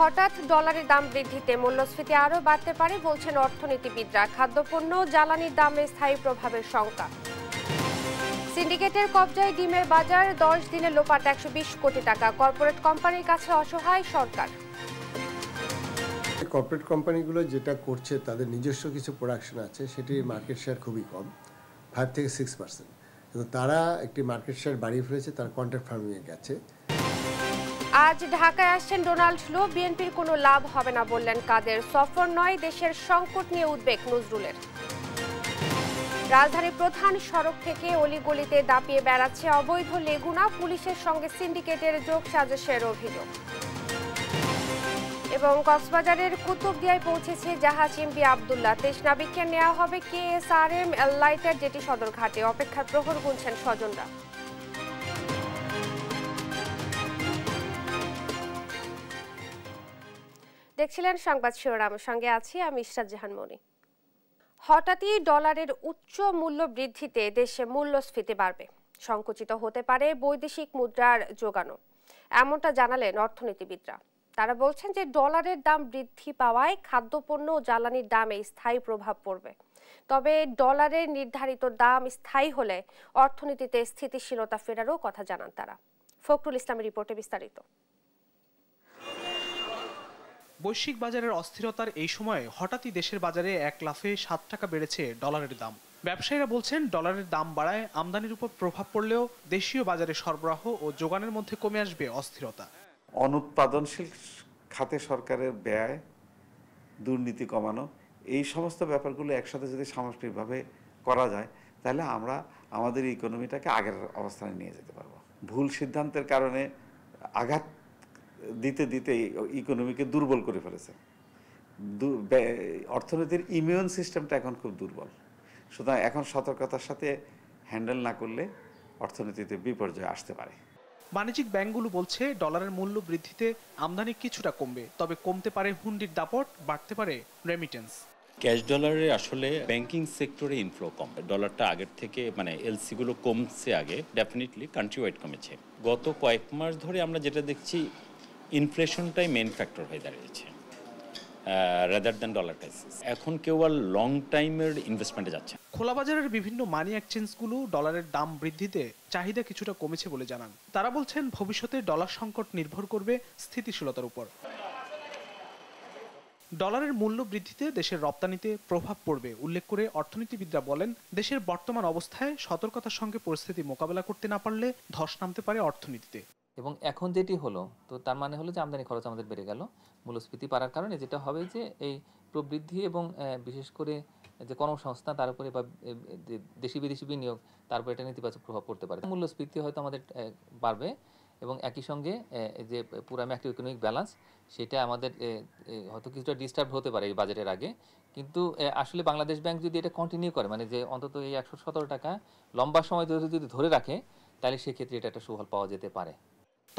হঠাৎ ডলারের দাম বৃদ্ধিতে মূল্যস্ফীতি আরও বাড়তে পারে বলছেন অর্থনীতিবিদরা খাদ্যপণ্য জ্বালানির দামে স্থায়ী প্রভাবের শঙ্কা সিন্ডিকেটের কবজায় ডিমের বাজার দশ দিনে লোপাট একশো কোটি টাকা কর্পোরেট কোম্পানির কাছে অসহায় সরকার কর্পোরেট কোম্পানিগুলো যেটা করছে তাদের নিজস্ব কিছু প্রোডাকশন আছে সেটির মার্কেট শেয়ার খুবই কম ফাইভ থেকে সিক্স পার্সেন্ট কিন্তু তারা একটি মার্কেট শেয়ার বাড়িয়ে ফেলেছে তার কন্ট্রাক্ট ফার্মিংয়ে গেছে আজ ঢাকায় আসছেন ডোনাল্ড লো বিএনপির কোনো লাভ হবে না বললেন কাদের সফর নয় দেশের সংকট নিয়ে উদ্বেগ নজরুলের রাজধানীর প্রধান সড়ক থেকে অলিগলিতে দাপিয়ে বেড়াচ্ছে অবৈধ লেগুনা পুলিশের সঙ্গে সিন্ডিকেটের যোগ সাজসের অভিযোগ এবং কক্সবাজারের কুতুবদিয়ায় পৌঁছেছে জাহাজ এমপি আবদুল্লাহ তেইশ নাবিককে নেওয়া হবে K S R M L lighter যেটি সদরঘাটে অপেক্ষার প্রহর গুনছেন স্বজনরা দেখছিলেন সংবাদ শিরোনাম সঙ্গে আছি আমি ইশরাত জাহান মনি হঠাৎই ডলারের উচ্চ মূল্য বৃদ্ধিতে দেশে মূল্যস্ফীতি বাড়বে সংকুচিত হতে পারে বৈদেশিক মুদ্রার যোগানো এমনটা জানালেন অর্থনীতিবিদরা তারা বলছেন যে ডলারের দাম বৃদ্ধি পাওয়ায় খাদ্যপণ্য ও জ্বালানির দামে স্থায়ী প্রভাব পড়বে তবে ডলারের নির্ধারিত দাম স্থায়ী হলে অর্থনীতিতে স্থিতিশীলতা ফেরারও কথা জানান তারা ফখরুল ইসলামের রিপোর্টে বিস্তারিত বৈশ্বিক বাজারের অস্থিরতার এই সময়ে হঠাৎই দেশের বাজারে এক লাফে সাত টাকা বেড়েছে ডলারের দাম ব্যবসায়ীরা বলছেন ডলারের দাম বাড়ায় আমদানির উপর প্রভাব পড়লেও দেশীয় বাজারে সরবরাহ ও যোগানের মধ্যে কমে আসবে অস্থিরতা অনুৎপাদনশীল খাতে সরকারের ব্যয় দুর্নীতি কমানো এই সমস্ত ব্যাপারগুলো একসাথে যদি সামষ্টিকভাবে করা যায় তাহলে আমরা আমাদের ইকোনমিটাকে আগের অবস্থানে নিয়ে যেতে পারবো ভুল সিদ্ধান্তের কারণে আঘাত দিতে দিতে ইকোনমিকে দুর্বল করে ফেলেছে অর্থনীতির ইমিউন সিস্টেমটা এখন খুব দুর্বল সুতরাং এখন সতর্কতার সাথে হ্যান্ডেল না করলে অর্থনীতিতে বিপর্যয় আসতে পারে বাণিজ্যিক ব্যাংকগুলো বলছে ডলারের মূল্য বৃদ্ধিতে আমদানি কিছুটা কমবে তবে কমতে পারে হুন্ডির দাপট বাড়তে পারে রেমিটেন্স ক্যাশ ডলারে আসলে ব্যাংকিং সেক্টরে ইনফ্লো কম ডলারটা আগের থেকে মানে এলসিগুলো কমছে আগে ডেফিনেটলি কান্ট্রি ওয়াইড কমেছে গত কয়েক মাস ধরে আমরা যেটা দেখছি ইনফ্লেশনটাই মেন ফ্যাক্টর হয়ে দাঁড়িয়েছে রাদার দ্যান ডলার ক্রাইসিস এখন কেউ আর লং টাইমের ইনভেস্টমেন্টে যাচ্ছে খোলা বাজারের বিভিন্ন মানি এক্সচেঞ্জগুলো ডলারের দাম বৃদ্ধিতে চাহিদা কিছুটা কমেছে বলে জানান তারা বলছেন ভবিষ্যতে ডলার সংকট নির্ভর করবে স্থিতিশীলতার উপর ডলারের মূল্য বৃদ্ধিতে দেশের রপ্তানিতে প্রভাব পড়বে উল্লেখ করে অর্থনীতিবিদরা বলেন দেশের বর্তমান অবস্থায় সতর্কতার সঙ্গে পরিস্থিতি মোকাবেলা করতে না পারলে ধস নামতে পারে অর্থনীতিতে এবং এখন যেটি হলো তো তার মানে হলো যে আমদানি খরচ আমাদের বেড়ে গেল মূল্যস্ফীতি পারার কারণে যেটা হবে যে এই প্রবৃদ্ধি এবং বিশেষ করে যে কর্মসংস্থা তার উপরে বা দেশি বিদেশি বিনিয়োগ তার উপরে এটা নেতিবাচক প্রভাব পড়তে পারে মূল্যস্ফীতি হয়তো আমাদের বাড়বে এবং একই সঙ্গে যে পুরো একটি ইকোনমিক ব্যালেন্স সেটা আমাদের হয়তো কিছুটা ডিস্টার্ব হতে পারে এই বাজেটের আগে কিন্তু আসলে বাংলাদেশ ব্যাংক যদি এটা কন্টিনিউ করে মানে যে অন্তত এই একশো সতেরো টাকা লম্বা সময় ধরে যদি ধরে রাখে তাহলে সেক্ষেত্রে এটা একটা সুফল পাওয়া যেতে পারে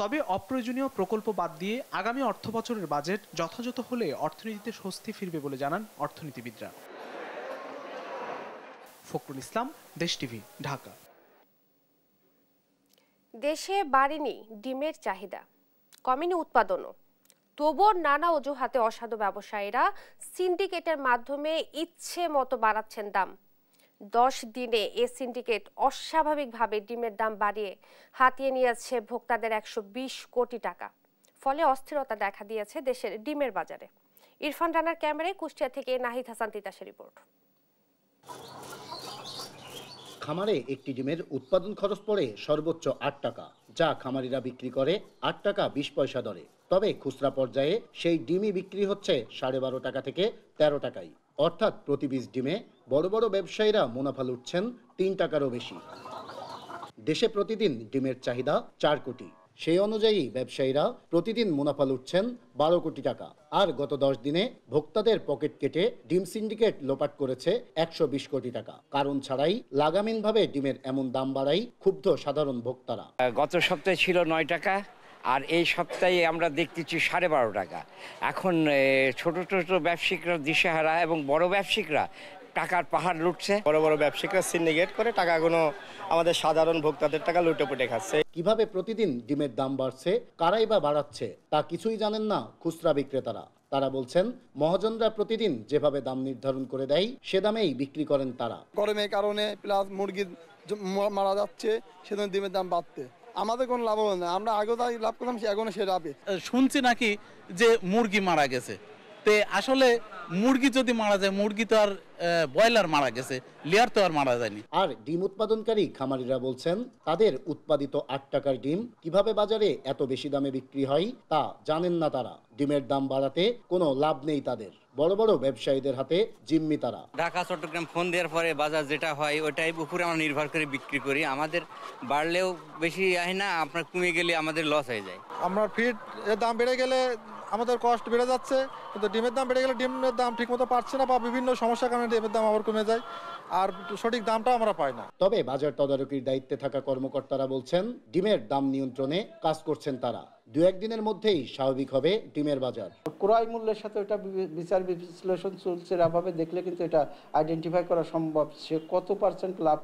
তবে অপ্রয়োজনীয় প্রকল্প বাদ দিয়ে আগামী অর্থ বছরের বাজেট যথাযথ হলে অর্থনীতিতে স্বস্তি ফিরবে বলে জানান অর্থনীতিবিদরা ফখরুল ইসলাম দেশ টিভি ঢাকা দেশে বাড়েনি ডিমের চাহিদা কমেনি উৎপাদনও তবুও নানা অজুহাতে অসাধু ব্যবসায়ীরা সিন্ডিকেটের মাধ্যমে ইচ্ছে মতো বাড়াচ্ছেন দাম দশ দিনে এ সিন্ডিকেট অস্বাভাবিকভাবে ডিমের দাম বাড়িয়ে হাতিয়ে নিয়েছে ভোক্তাদের একশো কোটি টাকা ফলে অস্থিরতা দেখা দিয়েছে দেশের ডিমের বাজারে ইরফান রানার ক্যামেরায় কুষ্টিয়া থেকে নাহিদ হাসান তিতাসের রিপোর্ট খামারে একটি ডিমের উৎপাদন খরচ পড়ে সর্বোচ্চ আট টাকা যা খামারিরা বিক্রি করে আট টাকা বিশ পয়সা দরে তবে খুচরা পর্যায়ে সেই ডিমই বিক্রি হচ্ছে সাড়ে বারো টাকা থেকে তেরো টাকায় অর্থাৎ প্রতি পিস ডিমে বড় বড় ব্যবসায়ীরা মুনাফা লুটছেন তিন টাকারও বেশি দেশে প্রতিদিন ডিমের চাহিদা চার কোটি সেই অনুযায়ী ব্যবসায়ীরা প্রতিদিন মুনাফা লুটছেন বারো কোটি টাকা আর গত দশ দিনে ভোক্তাদের পকেট কেটে ডিম সিন্ডিকেট লোপাট করেছে একশো বিশ কোটি টাকা কারণ ছাড়াই লাগামিনভাবে ডিমের এমন দাম বাড়াই ক্ষুব্ধ সাধারণ ভোক্তারা গত সপ্তাহে ছিল নয় টাকা আর এই সপ্তাহে আমরা দেখতেছি সাড়ে বারো টাকা এখন ছোট ছোট ব্যবসায়িকরা দিশেহারা এবং বড় ব্যবসায়িকরা টাকার পাহাড় লুটছে বড় বড় ব্যবসায়িকরা সিন্ডিকেট করে টাকাগুলো আমাদের সাধারণ ভোক্তাদের টাকা লুটে পুটে খাচ্ছে কিভাবে প্রতিদিন ডিমের দাম বাড়ছে কারাই বা বাড়াচ্ছে তা কিছুই জানেন না খুচরা বিক্রেতারা তারা বলছেন মহাজনরা প্রতিদিন যেভাবে দাম নির্ধারণ করে দেয় সে দামেই বিক্রি করেন তারা গরমের কারণে প্লাস মুরগি মারা যাচ্ছে সেদিন ডিমের দাম বাড়তে আমাদের কোনো লাভ হবে না আমরা আগে তাই লাভ করতাম সে এখনো সে লাভে শুনছি নাকি যে মুরগি মারা গেছে তে আসলে মুরগি যদি মারা যায় মুরগি তো আর ব্রয়লার মারা গেছে লেয়ার তো আর মারা যায়নি আর ডিম উৎপাদনকারী খামারিরা বলছেন তাদের উৎপাদিত আট টাকার ডিম কিভাবে বাজারে এত বেশি দামে বিক্রি হয় তা জানেন না তারা ডিমের দাম বাড়াতে কোনো লাভ নেই তাদের বড় বড় ব্যবসায়ীদের হাতে জিম্মি তারা ঢাকা চট্টগ্রাম ফোন দেওয়ার পরে বাজার যেটা হয় ওইটাই উপরে আমরা নির্ভর করে বিক্রি করি আমাদের বাড়লেও বেশি হয় না আপনার কমে গেলে আমাদের লস হয়ে যায় আমরা ফিট এর দাম বেড়ে গেলে আমাদের কষ্ট বেড়ে যাচ্ছে কিন্তু ডিমের দাম বেড়ে গেলে ডিমের দাম ঠিকমতো পাচ্ছে না বা বিভিন্ন সমস্যার কারণে ডিমের দাম আবার কমে যায় আর সঠিক দামটা আমরা পাই না তবে বাজার তদারকির দায়িত্বে থাকা কর্মকর্তারা বলছেন ডিমের দাম নিয়ন্ত্রণে কাজ করছেন তারা দু একদিনের মধ্যেই স্বাভাবিক হবে ডিমের বাজার ক্রয় মূল্যের সাথে এটা বিচার বিশ্লেষণ চলছে এভাবে দেখলে কিন্তু এটা আইডেন্টিফাই করা সম্ভব সে কত পার্সেন্ট লাভ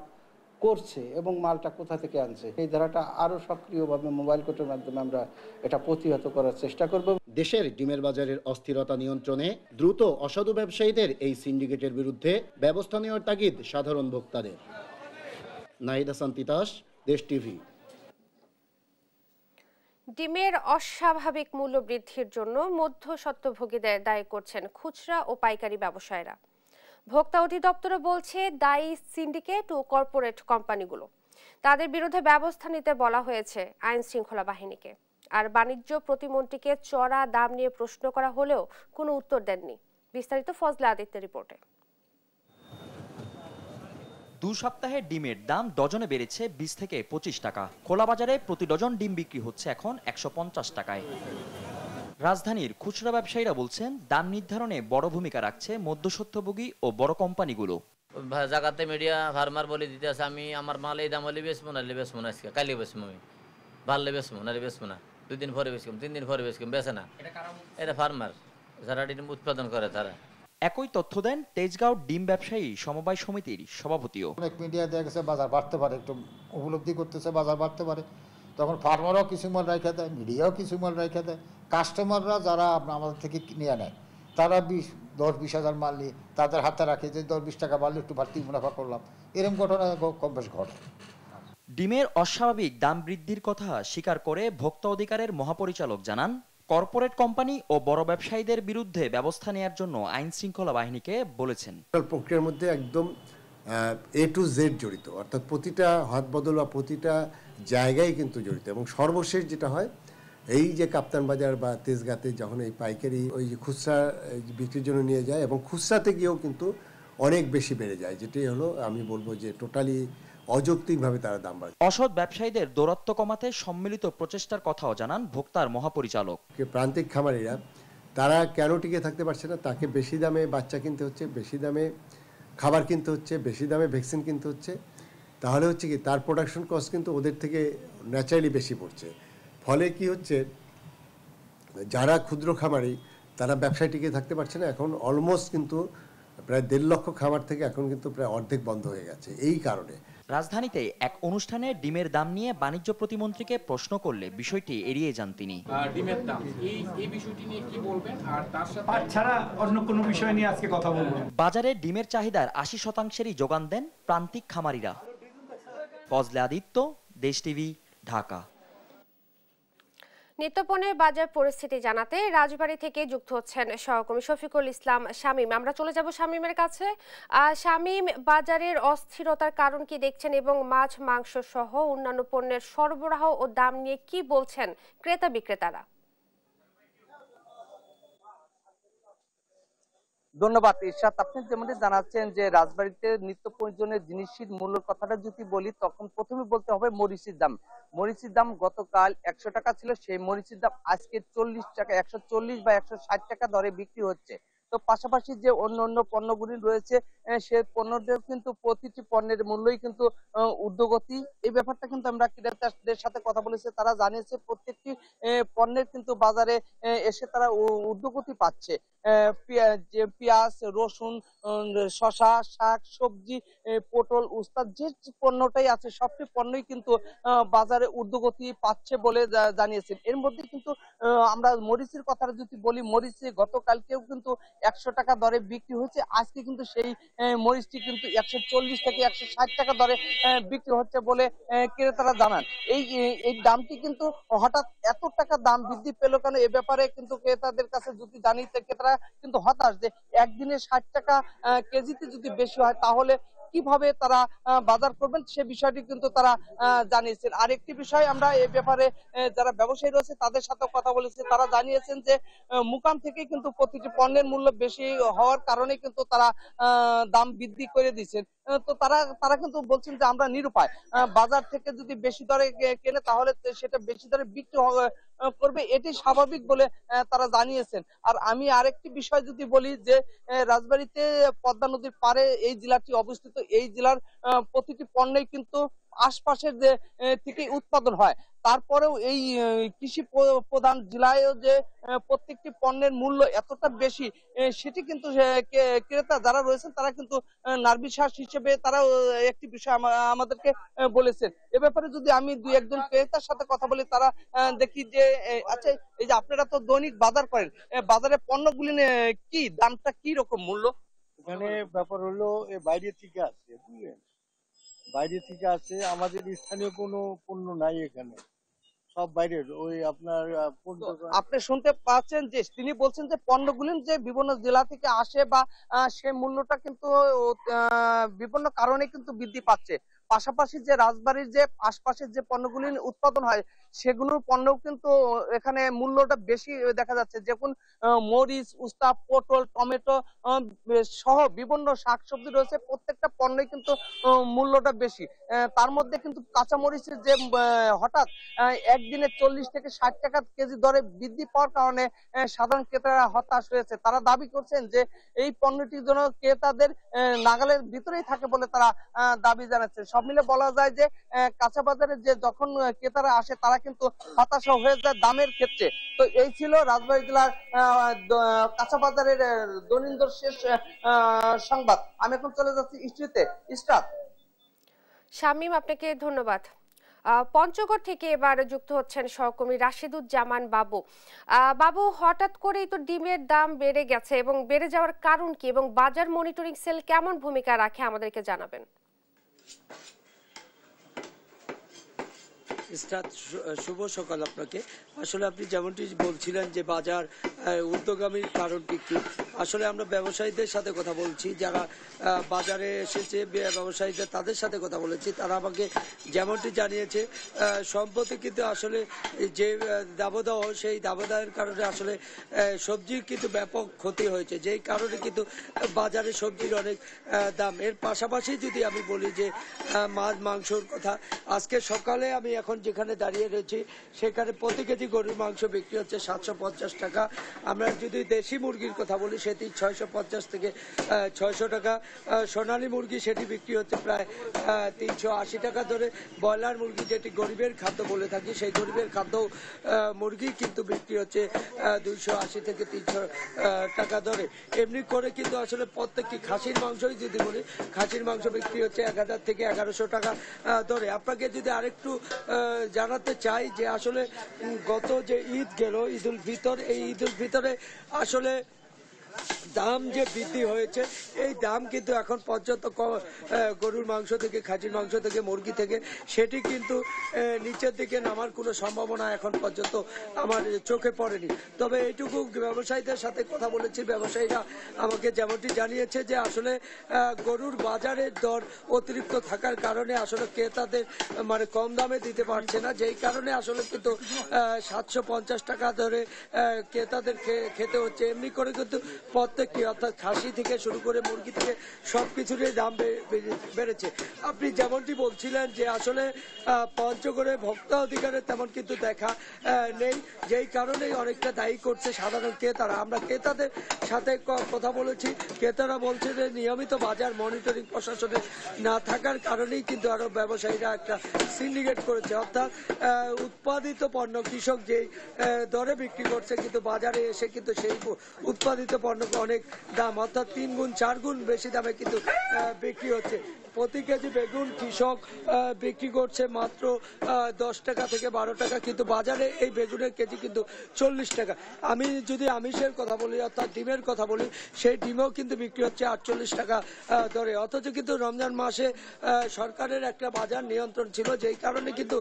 করছে এবং মালটা কোথা থেকে আনছে এই ধারাটা আরও সক্রিয়ভাবে মোবাইল কোর্টের মাধ্যমে আমরা এটা প্রতিহত করার চেষ্টা করব দেশের ডিমের বাজারের অস্থিরতা নিয়ন্ত্রণে দ্রুত অসাধু ব্যবসায়ীদের এই সিন্ডিকেটের বিরুদ্ধে ব্যবস্থা নেওয়ার তাগিদ সাধারণ ভোক্তাদের নাহিদ হাসান তিতাস দেশ টিভি ডিমের অস্বাভাবিক মূল্য বৃদ্ধির জন্য মধ্য মধ্যসত্ত্বভোগীদের দায়ী করছেন খুচরা ও পাইকারি ব্যবসায়ীরা ভোক্তা অধিদপ্তরে বলছে দায়ী সিন্ডিকেট ও কর্পোরেট কোম্পানিগুলো তাদের বিরুদ্ধে ব্যবস্থা নিতে বলা হয়েছে আইন শৃঙ্খলা বাহিনীকে আর বাণিজ্য প্রতিমন্ত্রীকে চড়া দাম নিয়ে প্রশ্ন করা হলেও কোনো উত্তর দেননি বিস্তারিত ফজলা আদিত্যের রিপোর্টে দু সপ্তাহে ডিমের দাম ডজনে বেড়েছে বিশ থেকে পঁচিশ টাকা খোলা বাজারে প্রতি ডজন ডিম বিক্রি হচ্ছে এখন একশো টাকায় রাজধানীর খুচরা ব্যবসায়ীরা বলছেন দাম নির্ধারণে বড় ভূমিকা রাখছে মধ্যসত্যভোগী ও বড় কোম্পানিগুলো জাগাতে মিডিয়া ফার্মার বলে দিতে আছে আমি আমার মাল এই দাম হলে বেসবো না বেসবো না আজকে কালি বেসবো আমি ভালো বেসবো না বেসবো না দুই দিন পরে বেসকিম তিন দিন পরে বেসকিম বেছে না এটা ফার্মার যারা ডিম উৎপাদন করে তারা একই তথ্য দেন তেজগাঁও ডিম ব্যবসায়ী সমবায় সমিতির সভাপতিও অনেক মিডিয়া দেখা গেছে বাজার বাড়তে পারে একটু উপলব্ধি করতেছে বাজার বাড়তে পারে তখন ফার্মারও কিছু মাল রেখে দেয় মিডিয়াও কিছু মাল রেখে দেয় কাস্টমাররা যারা আমাদের থেকে কিনে নেয় তারা বিশ দশ বিশ হাজার মারলে তাদের হাতে রাখে যে দশ বিশ টাকা মারলে একটু বাড়তি মুনাফা করলাম এরকম ঘটনা কম বেশ ঘটে ডিমের অস্বাভাবিক দাম বৃদ্ধির কথা স্বীকার করে ভোক্তা অধিকারের মহাপরিচালক জানান কর্পোরেট কোম্পানি ও বড় ব্যবসায়ীদের বিরুদ্ধে ব্যবস্থা নেয়ার জন্য আইন শৃঙ্খলা বাহিনীকে বলেছেন প্রক্রিয়ার মধ্যে একদম এ টু জেড জড়িত অর্থাৎ প্রতিটা হাত বদল বা প্রতিটা জায়গায় কিন্তু জড়িত এবং সর্বশেষ যেটা হয় এই যে কাপ্তান বাজার বা তেজগাতে যখন এই পাইকারি ওই যে খুচরা বিক্রির জন্য নিয়ে যায় এবং খুচরাতে গিয়েও কিন্তু অনেক বেশি বেড়ে যায় যেটি হলো আমি বলবো যে টোটালি অযৌক্তিকভাবে তারা দাম বাড়ে অসৎ ব্যবসায়ীদের দূরত্ব কমাতে সম্মিলিত প্রচেষ্টার কথাও জানান ভোক্তার মহাপরিচালক প্রান্তিক খামারিরা তারা কেন টিকে থাকতে পারছে না তাকে বেশি দামে বাচ্চা কিনতে হচ্ছে বেশি দামে খাবার কিনতে হচ্ছে বেশি দামে ভ্যাকসিন কিনতে হচ্ছে তাহলে হচ্ছে কি তার প্রোডাকশন কস্ট কিন্তু ওদের থেকে ন্যাচারালি বেশি পড়ছে ফলে কি হচ্ছে যারা ক্ষুদ্র খামারি তারা ব্যবসায় টিকে থাকতে পারছে না এখন অলমোস্ট কিন্তু প্রায় দেড় লক্ষ খামার থেকে এখন কিন্তু প্রায় অর্ধেক বন্ধ হয়ে গেছে এই কারণে রাজধানীতে এক অনুষ্ঠানে ডিমের দাম নিয়ে বাণিজ্য প্রতিমন্ত্রীকে প্রশ্ন করলে বিষয়টি এড়িয়ে যান তিনি ডিমের দাম এই বিষয়টি নিয়ে কি বলবেন আর তার সাথে ছাড়া অন্য কোনো বিষয় নিয়ে আজকে কথা বলবো বাজারে ডিমের চাহিদার 80 শতাংশেরই যোগান দেন প্রান্তিক খামারিরা ফজলে আদিত্য দেশ টিভি ঢাকা নিত্যপণের বাজার পরিস্থিতি জানাতে রাজবাড়ী থেকে যুক্ত হচ্ছেন সহকর্মী শফিকুল ইসলাম শামীম আমরা চলে যাব শামীমের কাছে শামীম বাজারের অস্থিরতার কারণ কি দেখছেন এবং মাছ মাংস সহ অন্যান্য পণ্যের সরবরাহ ও দাম নিয়ে কি বলছেন ক্রেতা বিক্রেতারা ধন্যবাদ ইরশাদ আপনি যেমন জানাচ্ছেন যে রাজবাড়িতে নিত্য প্রয়োজনের জিনিসের মূল্য কথাটা যদি বলি তখন প্রথমে বলতে হবে মরিচের দাম মরিচের দাম গতকাল একশো টাকা ছিল সেই মরিচের দাম আজকে চল্লিশ টাকা একশো চল্লিশ বা একশো ষাট টাকা দরে বিক্রি হচ্ছে তো পাশাপাশি যে অন্য অন্য পণ্যগুলি রয়েছে সে পণ্যদের কিন্তু প্রতিটি পণ্যের মূল্যই কিন্তু ঊর্ধ্বগতি এই ব্যাপারটা কিন্তু আমরা ক্রেতাদের সাথে কথা বলেছি তারা জানিয়েছে প্রত্যেকটি পণ্যের কিন্তু বাজারে এসে তারা ঊর্ধ্বগতি পাচ্ছে পেঁয়াজ রসুন শশা শাক সবজি পটল উস্তাদ যে পণ্যটাই আছে সবটি পণ্যই কিন্তু বাজারে উর্ধগতি পাচ্ছে বলে জানিয়েছেন এর মধ্যে কিন্তু আমরা মরিচের কথা যদি বলি মরিচে গতকালকেও কিন্তু একশো টাকা দরে বিক্রি হয়েছে আজকে কিন্তু সেই মরিচটি কিন্তু একশো চল্লিশ থেকে একশো ষাট টাকা দরে বিক্রি হচ্ছে বলে ক্রেতারা জানান এই এই দামটি কিন্তু হঠাৎ এত টাকা দাম বৃদ্ধি পেল কেন এ ব্যাপারে কিন্তু ক্রেতাদের কাছে যদি জানিয়েছে ক্রেতারা কিন্তু হতাশ যে একদিনে ষাট টাকা কেজিতে যদি বেশি হয় তাহলে কিভাবে তারা বাজার করবেন সে বিষয়টি কিন্তু তারা জানিয়েছেন আরেকটি বিষয় আমরা এ ব্যাপারে যারা ব্যবসায়ী রয়েছে তাদের সাথে কথা বলেছি তারা জানিয়েছেন যে মুকাম থেকে কিন্তু প্রতিটি পণ্যের মূল্য বেশি হওয়ার কারণে কিন্তু তারা দাম বৃদ্ধি করে দিচ্ছেন তো তারা তারা কিন্তু বলছেন যে আমরা নিরুপায় বাজার থেকে যদি বেশি দরে কেনে তাহলে সেটা বেশি দরে বিক্রি করবে এটি স্বাভাবিক বলে তারা জানিয়েছেন আর আমি আরেকটি বিষয় যদি বলি যে রাজবাড়িতে পদ্মা নদীর পারে এই জেলাটি অবস্থিত এই জেলার প্রতিটি পণ্যই কিন্তু আশপাশের যে থেকে উৎপাদন হয় তারপরেও এই কৃষি প্রধান জেলায়ও যে প্রত্যেকটি পণ্যের মূল্য এতটা বেশি সেটি কিন্তু ক্রেতা যারা রয়েছেন তারা কিন্তু নার্বিশ্বাস হিসেবে তারা একটি বিষয় আমাদেরকে বলেছেন এ ব্যাপারে যদি আমি দুই একজন ক্রেতার সাথে কথা বলি তারা দেখি যে আচ্ছা এই যে আপনারা তো দৈনিক বাজার করেন বাজারে পণ্যগুলি কি দামটা কি রকম মূল্য এখানে ব্যাপার হলো বাইরে থেকে আসছে বুঝলেন বাইরে থেকে আসে আমাদের স্থানীয় কোনো পণ্য নাই এখানে সব বাইরের ওই আপনার আপনি শুনতে পাচ্ছেন যে তিনি বলছেন যে পণ্যগুলি যে বিভিন্ন জেলা থেকে আসে বা সে মূল্যটা কিন্তু বিভিন্ন কারণে কিন্তু বৃদ্ধি পাচ্ছে পাশাপাশি যে রাজবাড়ির যে আশপাশের যে পণ্যগুলি উৎপাদন হয় সেগুলোর পণ্য কিন্তু এখানে মূল্যটা বেশি দেখা যাচ্ছে যেমন মরিচ উস্তা পটল টমেটো সহ বিভিন্ন শাকসবজি রয়েছে প্রত্যেকটা পণ্য কিন্তু মূল্যটা বেশি তার মধ্যে কিন্তু কাঁচামরিচের যে হঠাৎ একদিনে চল্লিশ থেকে ষাট টাকা কেজি দরে বৃদ্ধি পাওয়ার কারণে সাধারণ ক্রেতারা হতাশ হয়েছে তারা দাবি করছেন যে এই পণ্যটির জন্য ক্রেতাদের নাগালের ভিতরেই থাকে বলে তারা দাবি জানাচ্ছে সব মিলে বলা যায় যে কাঁচা বাজারে যে যখন ক্রেতারা আসে তারা কিন্তু হতাশা হয়ে যায় দামের ক্ষেত্রে তো এই ছিল রাজবাড়ি জেলার কাঁচাবাজারের দৈনন্দিন শেষ সংবাদ আমি এখন চলে যাচ্ছি ইস্ট্রিতে ইস্টার শামীম আপনাকে ধন্যবাদ পঞ্চগড় থেকে এবার যুক্ত হচ্ছেন সহকর্মী রাশিদুজ্জামান বাবু বাবু হঠাৎ করেই তো ডিমের দাম বেড়ে গেছে এবং বেড়ে যাওয়ার কারণ কি এবং বাজার মনিটরিং সেল কেমন ভূমিকা রাখে আমাদেরকে জানাবেন স্টার শুভ সকাল আপনাকে আসলে আপনি যেমনটি বলছিলেন যে বাজার উদ্যোগামীর কারণটি কি আসলে আমরা ব্যবসায়ীদের সাথে কথা বলছি যারা বাজারে এসেছে ব্যবসায়ীদের তাদের সাথে কথা বলেছি তারা আমাকে যেমনটি জানিয়েছে সম্প্রতি কিন্তু আসলে যে দাবদাহ সেই দাবদাহের কারণে আসলে সবজির কিন্তু ব্যাপক ক্ষতি হয়েছে যেই কারণে কিন্তু বাজারে সবজির অনেক দাম এর পাশাপাশি যদি আমি বলি যে মাছ মাংসর কথা আজকে সকালে আমি এখন এখন যেখানে দাঁড়িয়ে রয়েছি সেখানে প্রতি কেজি গরুর মাংস বিক্রি হচ্ছে সাতশো পঞ্চাশ টাকা আমরা যদি দেশি মুরগির কথা বলি সেটি ছয়শো পঞ্চাশ থেকে ছয়শো টাকা সোনালী মুরগি সেটি বিক্রি হচ্ছে প্রায় তিনশো আশি টাকা ধরে ব্রয়লার মুরগি যেটি গরিবের খাদ্য বলে থাকি সেই গরিবের খাদ্য মুরগি কিন্তু বিক্রি হচ্ছে দুইশো আশি থেকে তিনশো টাকা ধরে এমনি করে কিন্তু আসলে প্রত্যেকটি খাসির মাংসই যদি বলি খাসির মাংস বিক্রি হচ্ছে এক হাজার থেকে এগারোশো টাকা ধরে আপনাকে যদি আরেকটু জানাতে চাই যে আসলে গত যে ঈদ গেল ঈদ উল ফিতর এই ঈদ উল ফিতরে আসলে দাম যে বৃদ্ধি হয়েছে এই দাম কিন্তু এখন পর্যন্ত গরুর মাংস থেকে খাসির মাংস থেকে মুরগি থেকে সেটি কিন্তু নিচের দিকে নামার কোনো সম্ভাবনা এখন পর্যন্ত আমার চোখে পড়েনি তবে এইটুকু ব্যবসায়ীদের সাথে কথা বলেছি ব্যবসায়ীরা আমাকে যেমনটি জানিয়েছে যে আসলে গরুর বাজারের দর অতিরিক্ত থাকার কারণে আসলে ক্রেতাদের মানে কম দামে দিতে পারছে না যেই কারণে আসলে কিন্তু সাতশো টাকা ধরে ক্রেতাদের খেতে হচ্ছে এমনি করে কিন্তু প্রত্যেকটি অর্থাৎ খাসি থেকে শুরু করে মুরগি থেকে সব কিছুরই দাম বেড়েছে আপনি যেমনটি বলছিলেন যে আসলে পঞ্চগড়ে ভোক্তা অধিকারের তেমন কিন্তু দেখা নেই যেই কারণেই অনেকটা দায়ী করছে সাধারণ ক্রেতারা আমরা ক্রেতাদের সাথে কথা বলেছি ক্রেতারা বলছে যে নিয়মিত বাজার মনিটরিং প্রশাসনে না থাকার কারণেই কিন্তু আরও ব্যবসায়ীরা একটা সিন্ডিকেট করেছে অর্থাৎ উৎপাদিত পণ্য কৃষক যেই দরে বিক্রি করছে কিন্তু বাজারে এসে কিন্তু সেই উৎপাদিত পণ্য স্বর্ণকে অনেক দাম অর্থাৎ তিন গুণ চার গুণ বেশি দামে কিন্তু বিক্রি হচ্ছে প্রতি কেজি বেগুন কৃষক বিক্রি করছে মাত্র দশ টাকা থেকে বারো টাকা কিন্তু বাজারে এই বেগুনের কেজি কিন্তু চল্লিশ টাকা আমি যদি আমিষের কথা বলি অর্থাৎ ডিমের কথা বলি সেই ডিমও কিন্তু বিক্রি হচ্ছে আটচল্লিশ টাকা দরে অথচ কিন্তু রমজান মাসে সরকারের একটা বাজার নিয়ন্ত্রণ ছিল যেই কারণে কিন্তু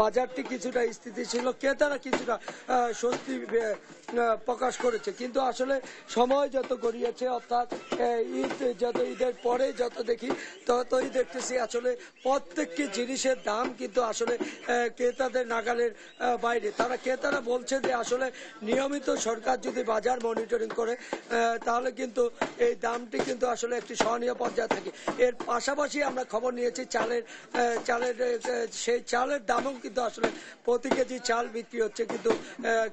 বাজারটি কিছুটা স্থিতি ছিল ক্রেতারা কিছুটা স্বস্তি প্রকাশ করেছে কিন্তু আসলে সময় যত গড়িয়েছে অর্থাৎ ঈদ যত ঈদের পরে যত দেখি তত মতোই দেখতেছি আসলে প্রত্যেককে জিনিসের দাম কিন্তু আসলে ক্রেতাদের নাগালের বাইরে তারা ক্রেতারা বলছে যে আসলে নিয়মিত সরকার যদি বাজার মনিটরিং করে তাহলে কিন্তু এই দামটি কিন্তু আসলে একটি সহনীয় পর্যায়ে থাকে এর পাশাপাশি আমরা খবর নিয়েছি চালের চালের সেই চালের দামও কিন্তু আসলে প্রতি কেজি চাল বিক্রি হচ্ছে কিন্তু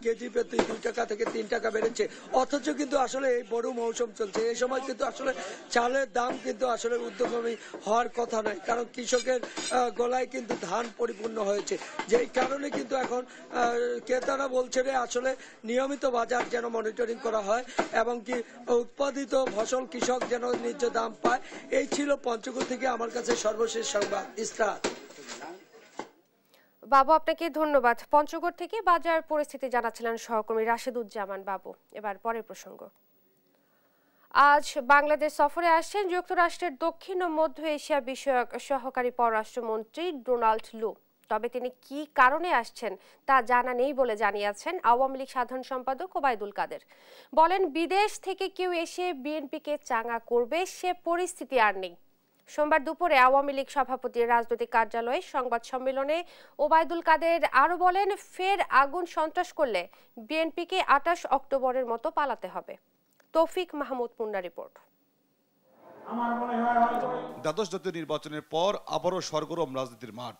কেজি প্রতি দুই টাকা থেকে তিন টাকা বেড়েছে অথচ কিন্তু আসলে এই বড় মৌসুম চলছে এই সময় কিন্তু আসলে চালের দাম কিন্তু আসলে উদ্যোগমী হয় হওয়ার কথা নয় কারণ কৃষকের গলায় কিন্তু ধান পরিপূর্ণ হয়েছে যেই কারণে কিন্তু এখন ক্রেতারা বলছে যে আসলে নিয়মিত বাজার যেন মনিটরিং করা হয় এবং কি উৎপাদিত ফসল কৃষক যেন ন্যায্য দাম পায় এই ছিল পঞ্চগড় থেকে আমার কাছে সর্বশেষ সংবাদ ইস্তার বাবু আপনাকে ধন্যবাদ পঞ্চগড় থেকে বাজার পরিস্থিতি জানাচ্ছিলেন সহকর্মী রাশেদুজ্জামান বাবু এবার পরের প্রসঙ্গ আজ বাংলাদেশ সফরে আসছেন যুক্তরাষ্ট্রের দক্ষিণ ও মধ্য এশিয়া বিষয়ক সহকারী পররাষ্ট্রমন্ত্রী ডোনাল্ড লু তবে তিনি কি কারণে আসছেন তা জানা নেই বলে জানিয়েছেন আওয়ামী লীগ সাধারণ সম্পাদক ওবায়দুল কাদের বলেন বিদেশ থেকে কেউ এসে বিএনপিকে চাঙা করবে সে পরিস্থিতি আর নেই সোমবার দুপুরে আওয়ামী লীগ সভাপতির রাজনৈতিক কার্যালয়ে সংবাদ সম্মেলনে ওবায়দুল কাদের আরও বলেন ফের আগুন সন্ত্রাস করলে বিএনপিকে আটাশ অক্টোবরের মতো পালাতে হবে তৌফিক মাহমুদ মুন্না রিপোর্ট দ্বাদশ জাতীয় নির্বাচনের পর আবারও সরগরম রাজনীতির মাঠ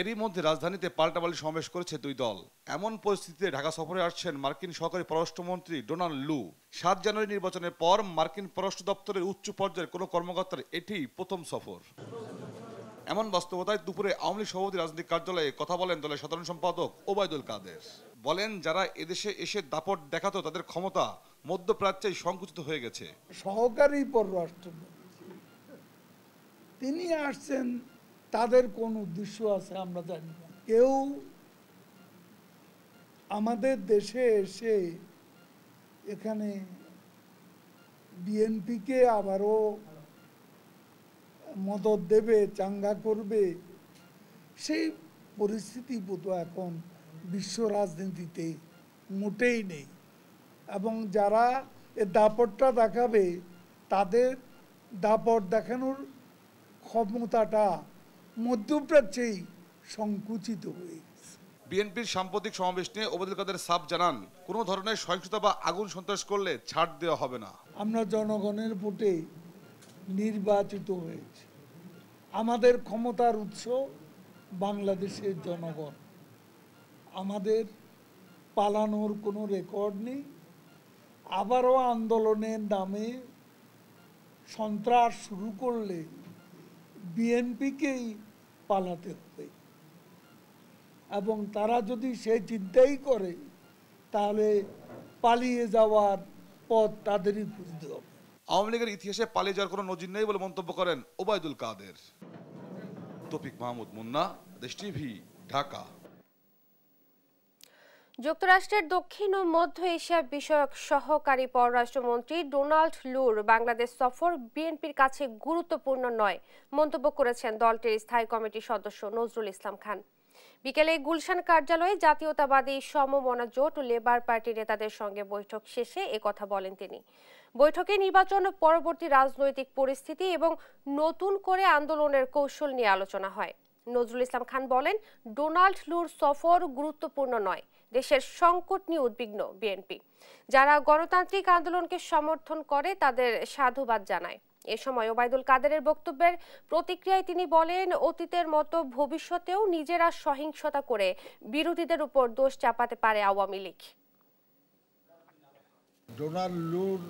এরই মধ্যে রাজধানীতে পাল্টাবালি সমাবেশ করেছে দুই দল এমন পরিস্থিতিতে ঢাকা সফরে আসছেন মার্কিন সহকারী পররাষ্ট্রমন্ত্রী ডোনাল্ড লু সাত জানুয়ারি নির্বাচনের পর মার্কিন পররাষ্ট্র দপ্তরের উচ্চ পর্যায়ের কোনো কর্মকর্তার এটি প্রথম সফর এমন বাস্তবতায় দুপুরে আওয়ামী লীগ সভাপতি রাজনৈতিক কার্যালয়ে কথা বলেন দলের সাধারণ সম্পাদক ওবায়দুল কাদের বলেন যারা এদেশে এসে দাপট দেখাতো তাদের ক্ষমতা মধ্যপ্রাচ্যে সংকুচিত হয়ে গেছে সহকারী পররাষ্ট্রমন্ত্রী তিনি আসছেন তাদের কোন উদ্দেশ্য আছে আমরা জানি না কেউ আমাদের দেশে এসে এখানে বিএনপিকে আবারও মদত দেবে চাঙ্গা করবে সেই পরিস্থিতি বোধ এখন বিশ্ব রাজনীতিতে মোটেই নেই এবং যারা এ দাপটটা দেখাবে তাদের দাপট দেখানোর ক্ষমতাটা মধ্যপ্রাচ্যেই সংকুচিত হয়ে বিএনপির সাম্প্রতিক সমাবেশ নিয়ে ওবায়দুল কাদের সাব জানান কোনো ধরনের সহিংসতা বা আগুন সন্ত্রাস করলে ছাড় দেওয়া হবে না আমরা জনগণের ভোটে নির্বাচিত হয়েছি আমাদের ক্ষমতার উৎস বাংলাদেশের জনগণ আমাদের পালানোর কোনো রেকর্ড নেই আবারও আন্দোলনের নামে সন্ত্রাস শুরু করলে বিএনপিকেই পালাতে হবে এবং তারা যদি সে চিন্তাই করে তাহলে পালিয়ে যাওয়ার পথ তাদেরই খুঁজতে হবে আওয়ামী লীগের ইতিহাসে পালিয়ে যাওয়ার কোনো নজির নেই বলে মন্তব্য করেন ওবায়দুল কাদের তফিক মাহমুদ মুন্না দেশ টিভি ঢাকা যুক্তরাষ্ট্রের দক্ষিণ ও মধ্য এশিয়া বিষয়ক সহকারী পররাষ্ট্রমন্ত্রী ডোনাল্ড লুর বাংলাদেশ সফর বিএনপির কাছে গুরুত্বপূর্ণ নয় মন্তব্য করেছেন দলটির স্থায়ী কমিটির সদস্য নজরুল ইসলাম খান বিকেলে গুলশান কার্যালয়ে জাতীয়তাবাদী সমমনা জোট লেবার পার্টি নেতাদের সঙ্গে বৈঠক শেষে কথা বলেন তিনি বৈঠকে নির্বাচন পরবর্তী রাজনৈতিক পরিস্থিতি এবং নতুন করে আন্দোলনের কৌশল নিয়ে আলোচনা হয় নজরুল ইসলাম খান বলেন ডোনাল্ড লুর সফর গুরুত্বপূর্ণ নয় দেশের সংকট নিয়ে উদ্বিগ্ন বিএনপি যারা গণতান্ত্রিক আন্দোলনকে সমর্থন করে তাদের সাধুবাদ জানায় এ সময় ওবায়দুল কাদেরের বক্তব্যের প্রতিক্রিয়ায় তিনি বলেন অতীতের মতো ভবিষ্যতেও নিজেরা সহিংসতা করে বিরোধীদের উপর দোষ চাপাতে পারে আওয়ামী লীগ ডোনাল্ড লুর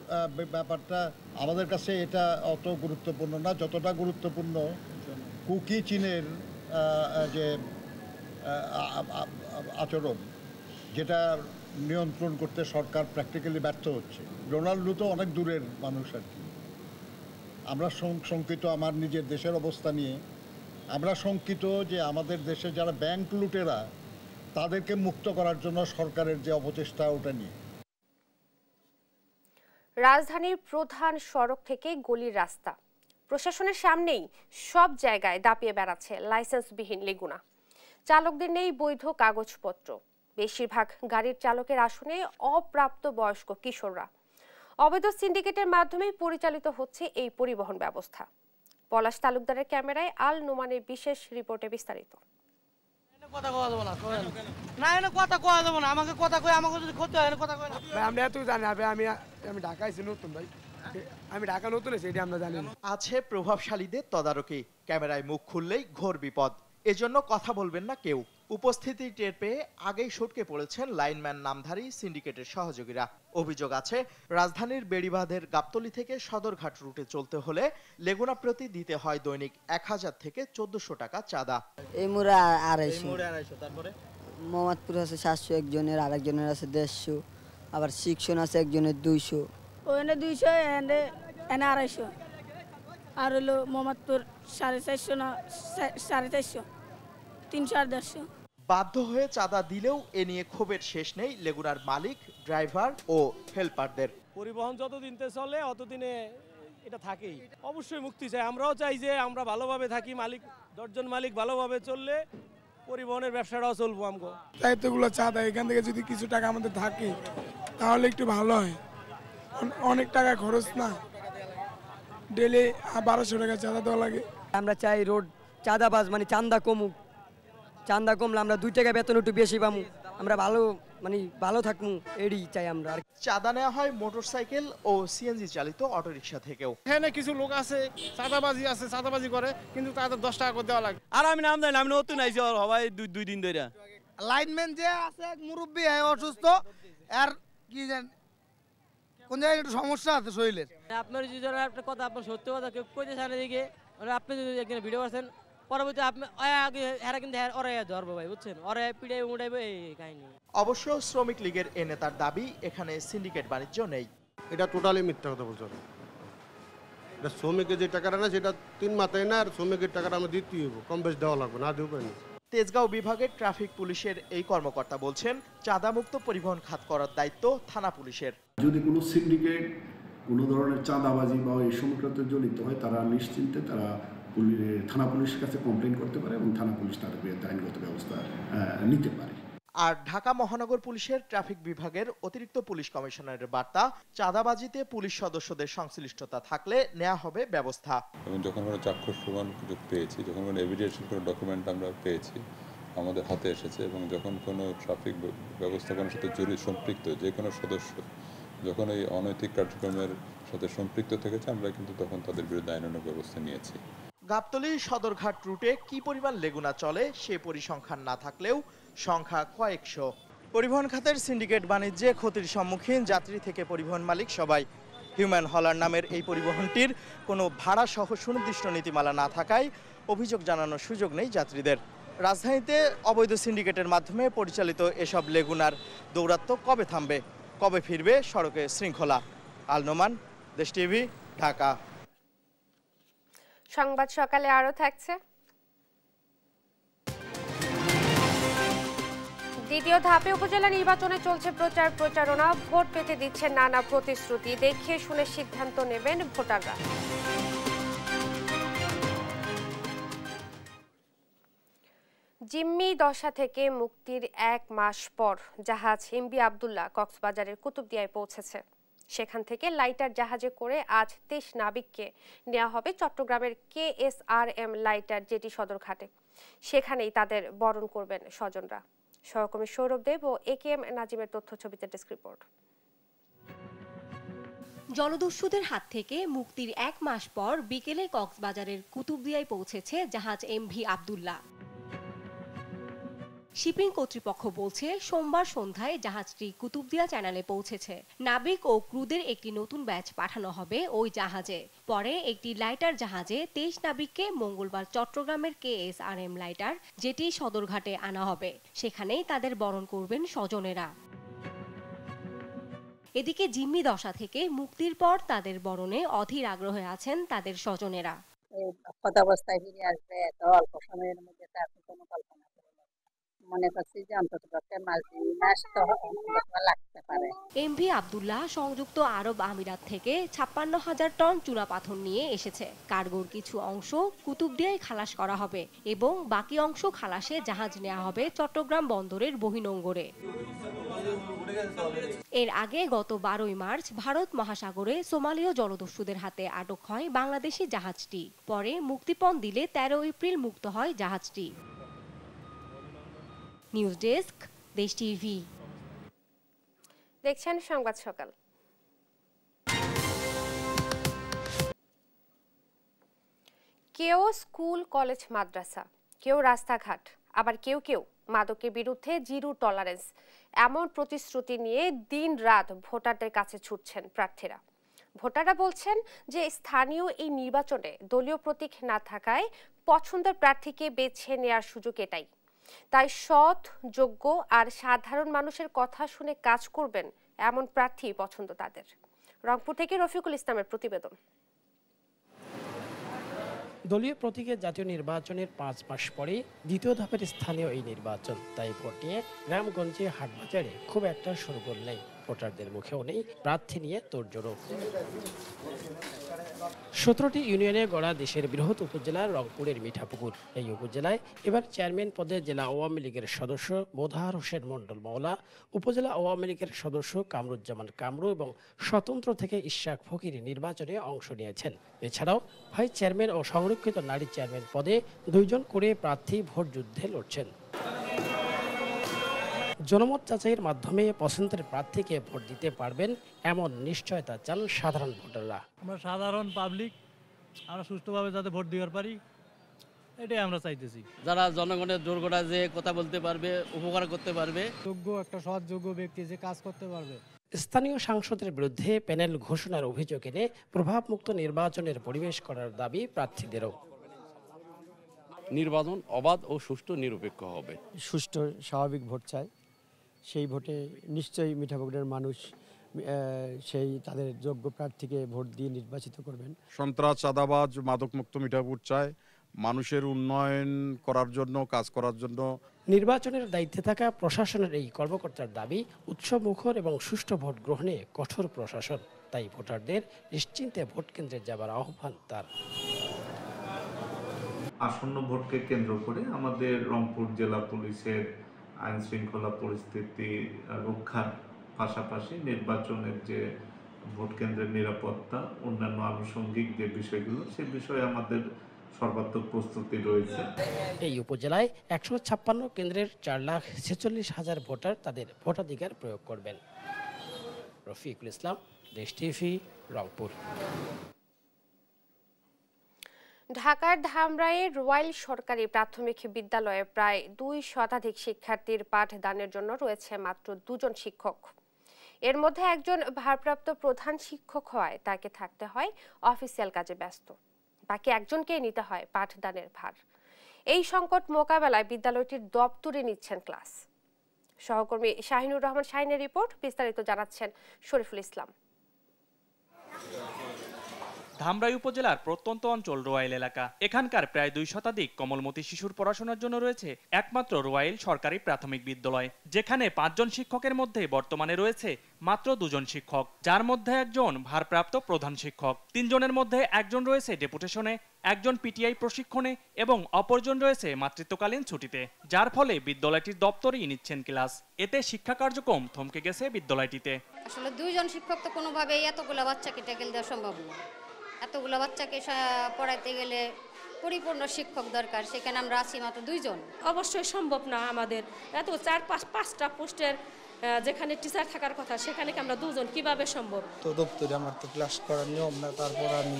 ব্যাপারটা আমাদের কাছে এটা অত গুরুত্বপূর্ণ না যতটা গুরুত্বপূর্ণ কুকি চীনের যে আচরণ যেটা নিয়ন্ত্রণ করতে সরকার প্র্যাকটিক্যালি ব্যর্থ হচ্ছে ডোনাল্ড লু তো অনেক দূরের মানুষ আর কি আমরা শঙ্কিত আমার নিজের দেশের অবস্থা নিয়ে আমরা শঙ্কিত যে আমাদের দেশে যারা ব্যাংক লুটেরা তাদেরকে মুক্ত করার জন্য সরকারের যে অবচেষ্টা ওটা নিয়ে রাজধানীর প্রধান সড়ক থেকে গলির রাস্তা প্রশাসনের সামনেই সব জায়গায় দাপিয়ে বেড়াচ্ছে লাইসেন্সবিহীন লেগুনা চালকদের নেই বৈধ কাগজপত্র বেশিরভাগ গাড়ির চালকের আসনে অপ্রাপ্ত বয়স্ক কিশোররা অবৈধ সিন্ডিকেটের মাধ্যমে পরিচালিত হচ্ছে এই পরিবহন ব্যবস্থা পলাশ তালুকদারের ক্যামেরায় আল নোমানের বিশেষ রিপোর্টে বিস্তারিত আছে প্রভাবশালীদের তদারকি ক্যামেরায় মুখ খুললেই ঘোর বিপদ এজন্য কথা বলবেন না কেউ উপস্থিতি টের পেয়ে আগেই সটকে পড়েছেন লাইনম্যান নামধারী সিন্ডিকেটের সহযোগীরা অভিযোগ আছে রাজধানীর বেড়িবাঁধের গাবতলি থেকে সদরঘাট রুটে চলতে হলে লেগুনা প্রতি দিতে হয় দৈনিক এক হাজার থেকে চোদ্দশো টাকা চাঁদা এই মুড়ে আড়াইশো তারপরে মোহাম্মদপুর আছে সাতশো একজনের আরেকজনের আছে দেড়শো আবার শিক্ষণ আছে একজনের দুইশো ওখানে দুইশো এনে এনে আড়াইশো আর হলো মোহাম্মদপুর সাড়ে চারশো না সাড়ে চারশো তিনশো আর দেড়শো বাধ্য হয়ে চাঁদা দিলেও এ নিয়ে ক্ষোভের শেষ নেই লেগুনার মালিক ড্রাইভার ও হেল্পারদের পরিবহন যতদিন চলে অতদিনে এটা থাকেই অবশ্যই মুক্তি চাই আমরাও চাই যে আমরা ভালোভাবে থাকি মালিক দশজন মালিক ভালোভাবে চললে পরিবহনের ব্যবসাটাও চলবো আমগো দায়িত্বগুলো চাঁদা এখান থেকে যদি কিছু টাকা আমাদের থাকে তাহলে একটু ভালো হয় অনেক টাকা খরচ না ডেলি বারোশো টাকা চাঁদা দেওয়া লাগে আমরা চাই রোড চাঁদাবাজ মানে চাঁদা কমুক চান্দা কমলে আমরা দুই টাকা বেতন একটু বেশি পাবো আমরা ভালো মানে ভালো থাকবো এরই চাই আমরা চাঁদা নেওয়া হয় মোটরসাইকেল ও সিএনজি চালিত অটোরিকশা থেকেও এখানে কিছু লোক আছে চাঁদাবাজি আছে চাঁদাবাজি করে কিন্তু তাদের দশ টাকা করে দেওয়া লাগে আর আমি নাম জানি আমি নতুন আইসি হবাই দুই দুই দিন ধরে লাইনম্যান যে আছে মুরব্বী হয় অসুস্থ আর কি জান কোন জায়গায় একটু সমস্যা আছে শরীরের মানে আপনার যদি আপনার কথা আপনার সত্যি কথা কেউ কইতে চান এদিকে মানে আপনি যদি একদিন ভিডিও করছেন হ্যাঁ, অবশ্য শ্রমিক লীগের এ নেতার দাবি এখানে সিন্ডিকেট বাণিজ্য নেই এটা টোটালি মিথ্যা কথা বলছেন এটা শ্রমিকের যে টাকাটা না সেটা তিন মাথায় না আর শ্রমিকের টাকাটা আমি দিতেই হবো কম বেশ দেওয়া লাগবে না দিব তেজগাঁও বিভাগের ট্রাফিক পুলিশের এই কর্মকর্তা বলছেন চাঁদামুক্ত পরিবহন খাত করার দায়িত্ব থানা পুলিশের যদি কোনো সিন্ডিকেট কোনো ধরনের চাঁদাবাজি বা এই সংক্রান্ত জড়িত হয় তারা নিশ্চিন্তে তারা থানা পুলিশের কাছে কমপ্লেন করতে পারে এবং থানা পুলিশ তার বিরুদ্ধে আইনগত ব্যবস্থা নিতে পারে আর ঢাকা মহানগর পুলিশের ট্রাফিক বিভাগের অতিরিক্ত পুলিশ কমিশনারের বার্তা চাঁদাবাজিতে পুলিশ সদস্যদের সংশ্লিষ্টতা থাকলে নেওয়া হবে ব্যবস্থা আমি যখন আমরা চাক্ষুষ প্রমাণ সুযোগ পেয়েছি যখন কোনো এভিডেন্স কোনো ডকুমেন্ট আমরা পেয়েছি আমাদের হাতে এসেছে এবং যখন কোনো ট্রাফিক ব্যবস্থাপনার সাথে জড়িত সম্পৃক্ত যে কোনো সদস্য যখন এই অনৈতিক কার্যক্রমের সাথে সম্পৃক্ত থেকেছে আমরা কিন্তু তখন তাদের বিরুদ্ধে আইনানুগ ব্যবস্থা নিয়েছি গাবতলী সদরঘাট রুটে কি পরিমাণ লেগুনা চলে সে পরিসংখ্যান না থাকলেও সংখ্যা কয়েকশো পরিবহন খাতের সিন্ডিকেট বাণিজ্যে ক্ষতির সম্মুখীন যাত্রী থেকে পরিবহন মালিক সবাই হিউম্যান হলার নামের এই পরিবহনটির কোনো ভাড়া সহ সুনির্দিষ্ট নীতিমালা না থাকায় অভিযোগ জানানোর সুযোগ নেই যাত্রীদের রাজধানীতে অবৈধ সিন্ডিকেটের মাধ্যমে পরিচালিত এসব লেগুনার দৌরাত্ম কবে থামবে কবে ফিরবে সড়কে শৃঙ্খলা আল নোমান দেশ টিভি ঢাকা সংবাদ সকালে আরও থাকছে দ্বিতীয় ধাপে উপজেলা নির্বাচনে চলছে প্রচার প্রচারণা ভোট পেতে দিচ্ছে নানা প্রতিশ্রুতি দেখে শুনে সিদ্ধান্ত নেবেন ভোটাররা জিম্মি দশা থেকে মুক্তির এক মাস পর জাহাজ এমবি আবদুল্লাহ কক্সবাজারের কুতুবদিয়ায় পৌঁছেছে সেখান থেকে লাইটার জাহাজে করে আজ তেইশ নাবিককে নেওয়া হবে চট্টগ্রামের K S R M lighter যেটি সদরঘাটে সেখানেই তাদের বরণ করবেন স্বজনরা সহকর্মী সৌরভ দেব ও এ কে এম নাজিমের তথ্য ছবিতে ডেস্ক রিপোর্ট জলদস্যুদের হাত থেকে মুক্তির এক মাস পর বিকেলে কক্সবাজারের কুতুবদিয়ায় পৌঁছেছে জাহাজ এম ভি আবদুল্লাহ শিপিং কর্তৃপক্ষ বলছে সোমবার সন্ধ্যায় জাহাজটি কুতুবদিয়া চ্যানেলে পৌঁছেছে নাবিক ও ক্রুদের একটি নতুন ব্যাচ পাঠানো হবে ওই জাহাজে পরে একটি লাইটার জাহাজে তেইশ নাবিককে মঙ্গলবার চট্টগ্রামের K S R M lighter যেটি সদরঘাটে আনা হবে সেখানেই তাদের বরণ করবেন স্বজনেরা এদিকে জিম্মি দশা থেকে মুক্তির পর তাদের বরণে অধীর আগ্রহে আছেন তাদের স্বজনেরা অবস্থায় ফিরে আসবে এত অল্প সময়ের মধ্যে তার কোনো কল্পনা মনে করছি যে অন্তত পক্ষে মাস লাগতে পারে আবদুল্লাহ সংযুক্ত আরব আমিরাত থেকে ছাপ্পান্ন হাজার টন পাথর নিয়ে এসেছে কার্গোর কিছু অংশ খালাস করা হবে এবং বাকি অংশ খালাসে জাহাজ নেওয়া হবে চট্টগ্রাম বন্দরের বহিনঙ্গরে এর আগে গত বারোই মার্চ ভারত মহাসাগরে সোমালীয় জলদস্যুদের হাতে আটক হয় বাংলাদেশি জাহাজটি পরে মুক্তিপণ দিলে তেরো এপ্রিল মুক্ত হয় জাহাজটি নিউজ ডেস্ক দেশ টিভি দেখছেন সংবাদ সকাল কেউ স্কুল কলেজ মাদ্রাসা কেউ রাস্তাঘাট আবার কেউ কেউ মাদকের বিরুদ্ধে জিরো টলারেন্স এমন প্রতিশ্রুতি নিয়ে দিন রাত ভোটারদের কাছে ছুটছেন প্রার্থীরা ভোটাররা বলছেন যে স্থানীয় এই নির্বাচনে দলীয় প্রতীক না থাকায় পছন্দের প্রার্থীকে বেছে নেওয়ার সুযোগ এটাই তাই সৎ যোগ্য আর সাধারণ মানুষের কথা শুনে কাজ করবেন এমন প্রার্থী পছন্দ তাদের রংপুর থেকে রফিকুল ইসলামের প্রতিবেদন দলীয় প্রতীকে জাতীয় নির্বাচনের পাঁচ মাস পরে দ্বিতীয় ধাপের স্থানীয় এই নির্বাচন তাই ভোট গ্রামগঞ্জে হাটবাজারে খুব একটা শুরু করলেই ভোটারদের মুখেও নেই প্রার্থী নিয়ে তোড়জোড়ো সতেরোটি ইউনিয়নে গড়া দেশের বৃহৎ উপজেলা রংপুরের মিঠাপুকুর এই উপজেলায় এবার চেয়ারম্যান পদে জেলা আওয়ামী লীগের সদস্য মোধার হোসেন মণ্ডল মওলা উপজেলা আওয়ামী লীগের সদস্য কামরুজ্জামান কামরু এবং স্বতন্ত্র থেকে ইশাক ফকির নির্বাচনে অংশ নিয়েছেন এছাড়াও ভাইস চেয়ারম্যান ও সংরক্ষিত নারী চেয়ারম্যান পদে দুইজন করে প্রার্থী ভোট যুদ্ধে লড়ছেন জনমত যাচাইয়ের মাধ্যমে পছন্দের প্রার্থীকে ভোট দিতে পারবেন এমন নিশ্চয়তা চান সাধারণ ভোটাররা আমরা সাধারণ পাবলিক আমরা সুস্থভাবে যাতে ভোট দিতে পারি এটাই আমরা চাইতেছি যারা জনগণের দুর্ঘটনা যে কথা বলতে পারবে উপকার করতে পারবে যোগ্য একটা সৎ যোগ্য ব্যক্তি যে কাজ করতে পারবে স্থানীয় সাংসদের বিরুদ্ধে প্যানেল ঘোষণার অভিযোগ এনে প্রভাবমুক্ত নির্বাচনের পরিবেশ করার দাবি প্রার্থীদেরও নির্বাচন অবাধ ও সুষ্ঠু নিরপেক্ষ হবে সুষ্ঠু স্বাভাবিক ভোট চাই সেই ভোটে নিশ্চয়ই মিঠাভোগের মানুষ সেই তাদের যোগ্য প্রার্থীকে ভোট দিয়ে নির্বাচিত করবেন সন্ত্রাস চাঁদাবাজ মাদকমুক্ত মিঠাপুর চায় মানুষের উন্নয়ন করার জন্য কাজ করার জন্য নির্বাচনের দায়িত্বে থাকা প্রশাসনের এই কর্মকর্তার দাবি উৎসব মুখর এবং সুষ্ঠু ভোট গ্রহণে কঠোর প্রশাসন তাই ভোটারদের নিশ্চিন্তে ভোট কেন্দ্রে যাবার আহ্বান তার আসন্ন ভোটকে কেন্দ্র করে আমাদের রংপুর জেলা পুলিশের আইন শৃঙ্খলা পরিস্থিতি রক্ষার পাশাপাশি নির্বাচনের যে ভোট কেন্দ্রের নিরাপত্তা অন্যান্য আনুষঙ্গিক যে বিষয়গুলো সে বিষয়ে আমাদের সর্বাত্মক প্রস্তুতি রয়েছে এই উপজেলায় একশো ছাপ্পান্ন কেন্দ্রের চার লাখ ছেচল্লিশ হাজার ভোটার তাদের ভোটাধিকার প্রয়োগ করবেন রফিকুল ইসলাম দেশ টিভি রংপুর ঢাকার ধামরাইয়ের রোয়াইল সরকারি প্রাথমিক বিদ্যালয়ে প্রায় দুই শতাধিক শিক্ষার্থীর পাঠদানের জন্য রয়েছে মাত্র দুজন শিক্ষক এর মধ্যে একজন ভারপ্রাপ্ত প্রধান শিক্ষক হওয়ায় তাকে থাকতে হয় অফিসিয়াল কাজে ব্যস্ত বাকি একজনকে নিতে হয় পাঠদানের ভার এই সংকট মোকাবেলায় বিদ্যালয়টির দপ্তরে নিচ্ছেন ক্লাস সহকর্মী শাহিনুর রহমান শাহিনের রিপোর্ট বিস্তারিত জানাচ্ছেন শরীফুল ইসলাম ধামরাই উপজেলার প্রত্যন্ত অঞ্চল রোয়াইল এলাকা এখানকার প্রায় দুই শতাধিক কমলমতি শিশুর পড়াশোনার জন্য রয়েছে একমাত্র রোয়াইল সরকারি প্রাথমিক বিদ্যালয় যেখানে পাঁচজন শিক্ষকের মধ্যে বর্তমানে রয়েছে মাত্র দুজন শিক্ষক যার মধ্যে একজন ভারপ্রাপ্ত প্রধান শিক্ষক তিনজনের মধ্যে একজন রয়েছে ডেপুটেশনে একজন পিটিআই প্রশিক্ষণে এবং অপরজন রয়েছে মাতৃত্বকালীন ছুটিতে যার ফলে বিদ্যালয়টির দপ্তরই নিচ্ছেন ক্লাস এতে শিক্ষা কার্যক্রম থমকে গেছে বিদ্যালয়টিতে আসলে দুইজন শিক্ষক তো কোনোভাবেই এতগুলো বাচ্চাকে ট্যাকেল দেওয়া সম্ভব না এতগুলো বাচ্চাকে পড়াইতে গেলে পরিপূর্ণ শিক্ষক দরকার সেখানে আমরা আছি মাত্র দুইজন অবশ্যই সম্ভব না আমাদের এত চার পাঁচ পাঁচটা পোস্টের যেখানে টিচার থাকার কথা সেখানে কি আমরা দুজন কিভাবে সম্ভব তো দপ্তরে আমার তো ক্লাস করার নিয়ম না তারপর আমি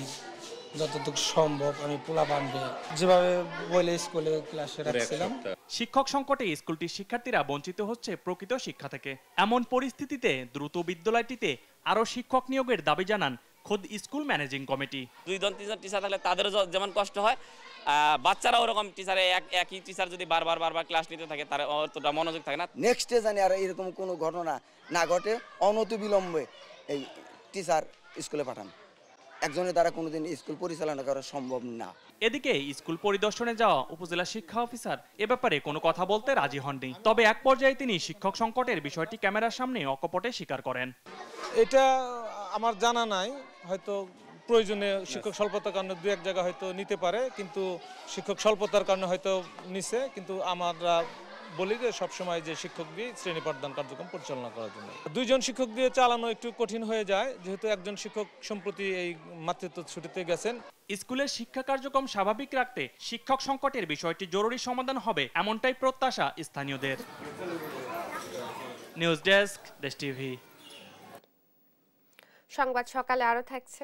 যতটুকু সম্ভব আমি পোলা বানবে যেভাবে বলে স্কুলে ক্লাসে রাখছিলাম শিক্ষক সংকটে স্কুলটির শিক্ষার্থীরা বঞ্চিত হচ্ছে প্রকৃত শিক্ষা থেকে এমন পরিস্থিতিতে দ্রুত বিদ্যালয়টিতে আরও শিক্ষক নিয়োগের দাবি জানান খোদ স্কুল ম্যানেজিং কমিটি দুই জন তিনজন টিচার থাকলে তাদেরও যেমন কষ্ট হয় বাচ্চারা ওরকম টিচারে এক একই টিচার যদি বারবার বারবার ক্লাস নিতে থাকে তার অতটা মনোযোগ থাকে না নেক্সট জানি আর এরকম কোনো ঘটনা না ঘটে অনতিবিলম্বে এই টিচার স্কুলে পাঠান একজনের দ্বারা কোনোদিন স্কুল পরিচালনা করা সম্ভব না এদিকে স্কুল পরিদর্শনে যাওয়া উপজেলা শিক্ষা অফিসার এ ব্যাপারে কোনো কথা বলতে রাজি হননি তবে এক পর্যায়ে তিনি শিক্ষক সংকটের বিষয়টি ক্যামেরার সামনে অকপটে স্বীকার করেন এটা আমার জানা নাই হয়তো প্রয়োজনে শিক্ষক স্বল্পতার কারণে দু এক জায়গা হয়তো নিতে পারে কিন্তু শিক্ষক স্বল্পতার কারণে হয়তো নিছে কিন্তু আমরা বলি যে সবসময় যে শিক্ষক দিয়ে শ্রেণী পাঠদান কার্যক্রম পরিচালনা করার জন্য দুইজন শিক্ষক দিয়ে চালানো একটু কঠিন হয়ে যায় যেহেতু একজন শিক্ষক সম্প্রতি এই মাতৃত্ব ছুটিতে গেছেন স্কুলের শিক্ষা কার্যক্রম স্বাভাবিক রাখতে শিক্ষক সংকটের বিষয়টি জরুরি সমাধান হবে এমনটাই প্রত্যাশা স্থানীয়দের নিউজ ডেস্ক দেশ টিভি সংবাদ সকালে আরও থাকছে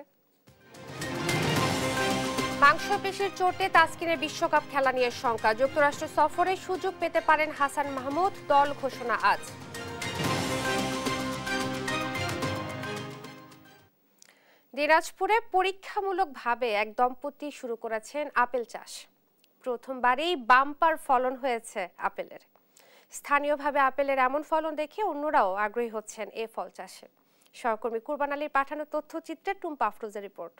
মাংসপেশির চোটে তাস্কিনের বিশ্বকাপ খেলা নিয়ে শঙ্কা যুক্তরাষ্ট্র সফরে সুযোগ পেতে পারেন হাসান মাহমুদ দল ঘোষণা আজ দিনাজপুরে পরীক্ষামূলকভাবে এক দম্পতি শুরু করেছেন আপেল চাষ প্রথমবারেই বাম্পার ফলন হয়েছে আপেলের স্থানীয়ভাবে আপেলের এমন ফলন দেখে অন্যরাও আগ্রহী হচ্ছেন এ ফল চাষে সহকর্মী কুরবান আলীর পাঠানো তথ্যচিত্রে টুম্পা আফরোজের রিপোর্ট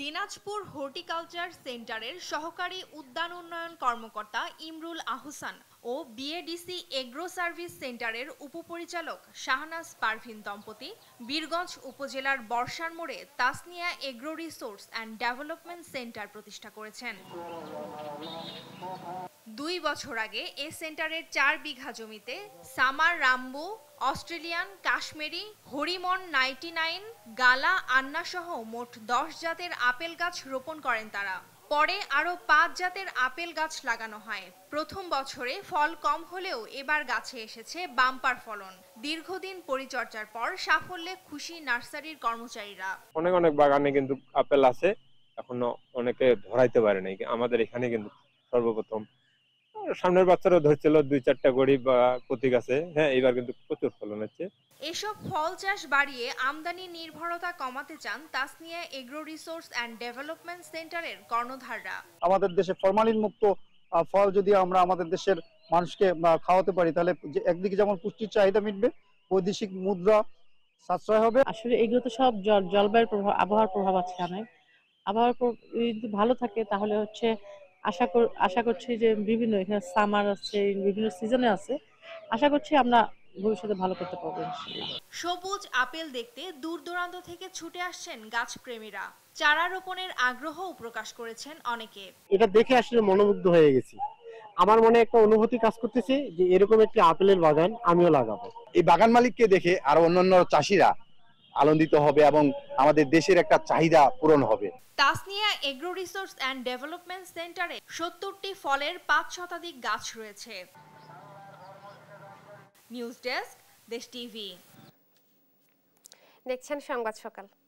দিনাজপুর হর্টিকালচার সেন্টারের সহকারী উদ্যান উন্নয়ন কর্মকর্তা ইমরুল আহসান ও বিএডিসি এগ্রো সার্ভিস সেন্টারের উপপরিচালক শাহনাজ পারভিন দম্পতি বীরগঞ্জ উপজেলার বর্ষার মোড়ে Tasnia agro resource and development centre প্রতিষ্ঠা করেছেন দুই বছর আগে এ সেন্টারের চার বিঘা জমিতে summer Rambo Australian Kashmiri Harimon ninety nine Gala আন্নাসহ মোট দশ জাতের আপেল গাছ রোপণ করেন তারা পরে আরও পাঁচ জাতের আপেল গাছ লাগানো হয় প্রথম বছরে ফল কম হলেও এবার গাছে এসেছে বাম্পার ফলন দীর্ঘদিন পরিচর্যার পর সাফল্যে খুশি নার্সারির কর্মচারীরা অনেক অনেক বাগানে কিন্তু আপেল আছে এখনো অনেকে ধরাইতে পারে নাই আমাদের এখানে কিন্তু সর্বপ্রথম সামনের বাচ্চারা ধরছিল দুই চারটা গরিব প্রতীক আছে হ্যাঁ এবার কিন্তু প্রচুর ফলন হচ্ছে এসব ফল চাষ বাড়িয়ে আমদানি নির্ভরতা কমাতে চান Tasnia agro resource and development সেন্টারের কর্ণধাররা আমাদের দেশে ফরমালিন মুক্ত ফল যদি আমরা আমাদের দেশের মানুষকে খাওয়াতে পারি তাহলে একদিকে যেমন পুষ্টির চাহিদা মিটবে বৈদেশিক মুদ্রা সাশ্রয় হবে আসলে এগুলো তো সব জলবায়ুর প্রভাব আবহাওয়ার প্রভাব আছে অনেক আবহাওয়ার যদি ভালো থাকে তাহলে হচ্ছে আশা আশা করছি যে বিভিন্ন এখানে সামার আছে বিভিন্ন সিজনে আছে আশা করছি আমরা ভবিষ্যতে ভালো করতে পারবো সবুজ আপেল দেখতে দূর দূরান্ত থেকে ছুটে আসছেন গাছ প্রেমীরা চারা রোপণের আগ্রহ প্রকাশ করেছেন অনেকে এটা দেখে আসলে মনোমুগ্ধ হয়ে গেছি আমার মনে একটা অনুভূতি কাজ করতেছে যে এরকম একটি আপেলের বাগান আমিও লাগাবো এই বাগান মালিককে দেখে আর অন্যান্য চাষিরা আনন্দিত হবে এবং আমাদের দেশের একটা চাহিদা পূরণ হবে Tasnia agro resource and development সেন্টারে সত্তরটি ফলের পাঁচ শতাধিক গাছ রয়েছে নিউজ ডেস্ক দেশ টিভি দেখছেন সংবাদ সকাল